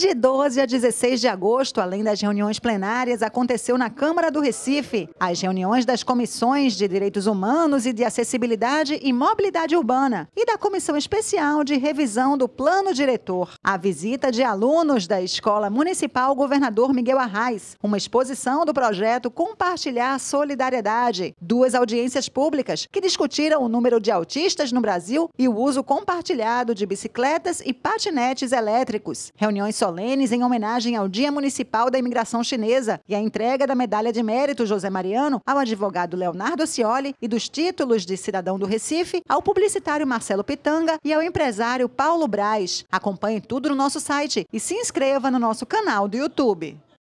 De 12 a 16 de agosto, além das reuniões plenárias, aconteceu na Câmara do Recife as reuniões das comissões de Direitos Humanos e de Acessibilidade e Mobilidade Urbana e da Comissão Especial de Revisão do Plano Diretor. A visita de alunos da Escola Municipal Governador Miguel Arraes, uma exposição do projeto Compartilhar Solidariedade, duas audiências públicas que discutiram o número de autistas no Brasil e o uso compartilhado de bicicletas e patinetes elétricos, reuniões sociais solenes em homenagem ao Dia Municipal da Imigração Chinesa e a entrega da Medalha de Mérito José Mariano ao advogado Leonardo Cioli e dos títulos de Cidadão do Recife ao publicitário Marcelo Pitanga e ao empresário Paulo Braz. Acompanhe tudo no nosso site e se inscreva no nosso canal do YouTube.